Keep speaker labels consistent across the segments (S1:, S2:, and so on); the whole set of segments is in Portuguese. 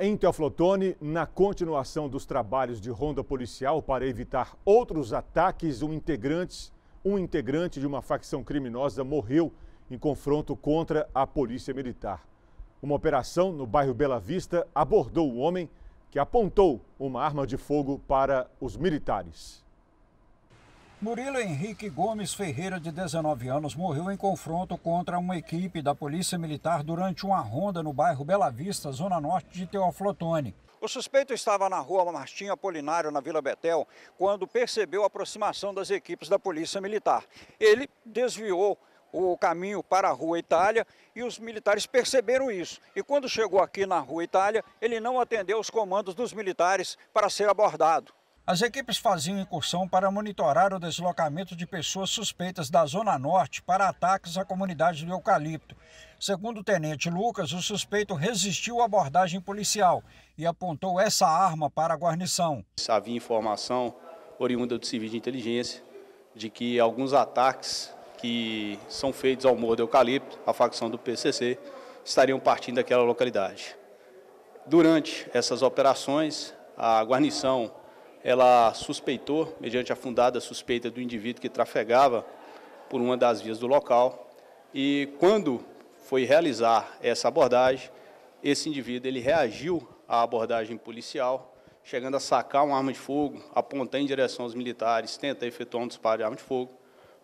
S1: Em Teoflotone, na continuação dos trabalhos de ronda policial para evitar outros ataques, um integrante, um integrante de uma facção criminosa morreu em confronto contra a polícia militar. Uma operação no bairro Bela Vista abordou o homem que apontou uma arma de fogo para os militares. Murilo Henrique Gomes Ferreira, de 19 anos, morreu em confronto contra uma equipe da Polícia Militar durante uma ronda no bairro Bela Vista, zona norte de Teoflotone. O suspeito estava na rua Martim Apolinário, na Vila Betel, quando percebeu a aproximação das equipes da Polícia Militar. Ele desviou o caminho para a Rua Itália e os militares perceberam isso. E quando chegou aqui na Rua Itália, ele não atendeu os comandos dos militares para ser abordado. As equipes faziam incursão para monitorar o deslocamento de pessoas suspeitas da Zona Norte para ataques à comunidade do Eucalipto. Segundo o tenente Lucas, o suspeito resistiu à abordagem policial e apontou essa arma para a guarnição.
S2: Havia informação oriunda do serviço de inteligência de que alguns ataques que são feitos ao Morro do Eucalipto, a facção do PCC, estariam partindo daquela localidade. Durante essas operações, a guarnição ela suspeitou, mediante a fundada suspeita do indivíduo que trafegava por uma das vias do local, e quando foi realizar essa abordagem, esse indivíduo ele reagiu à abordagem policial, chegando a sacar uma arma de fogo, apontar em direção aos militares, tenta efetuar um disparo de arma de fogo,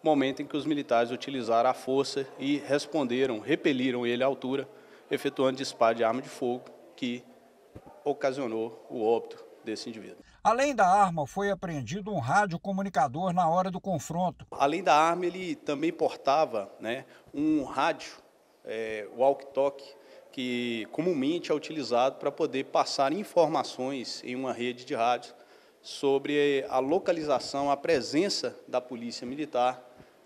S2: momento em que os militares utilizaram a força e responderam, repeliram ele à altura, efetuando disparo de arma de fogo, que ocasionou o óbito desse indivíduo.
S1: Além da arma, foi apreendido um rádio comunicador na hora do confronto.
S2: Além da arma, ele também portava né, um rádio é, walkie-talkie, que comumente é utilizado para poder passar informações em uma rede de rádio sobre a localização, a presença da polícia militar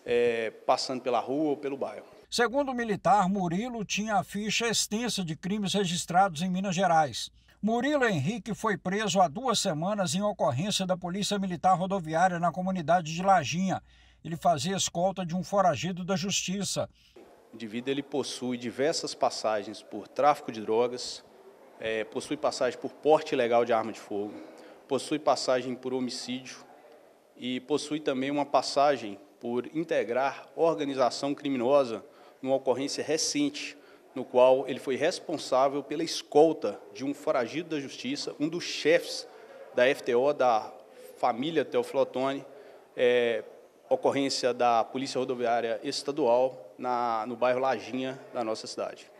S2: é, passando pela rua ou pelo bairro.
S1: Segundo o militar, Murilo tinha a ficha extensa de crimes registrados em Minas Gerais. Murilo Henrique foi preso há duas semanas em ocorrência da Polícia Militar Rodoviária na comunidade de Lajinha. Ele fazia escolta de um foragido da Justiça.
S2: O indivíduo ele possui diversas passagens por tráfico de drogas, é, possui passagem por porte ilegal de arma de fogo, possui passagem por homicídio e possui também uma passagem por integrar organização criminosa numa ocorrência recente no qual ele foi responsável pela escolta de um foragido da justiça, um dos chefes da FTO, da família Teoflotone, é, ocorrência da Polícia Rodoviária Estadual na, no bairro Lajinha, da nossa cidade.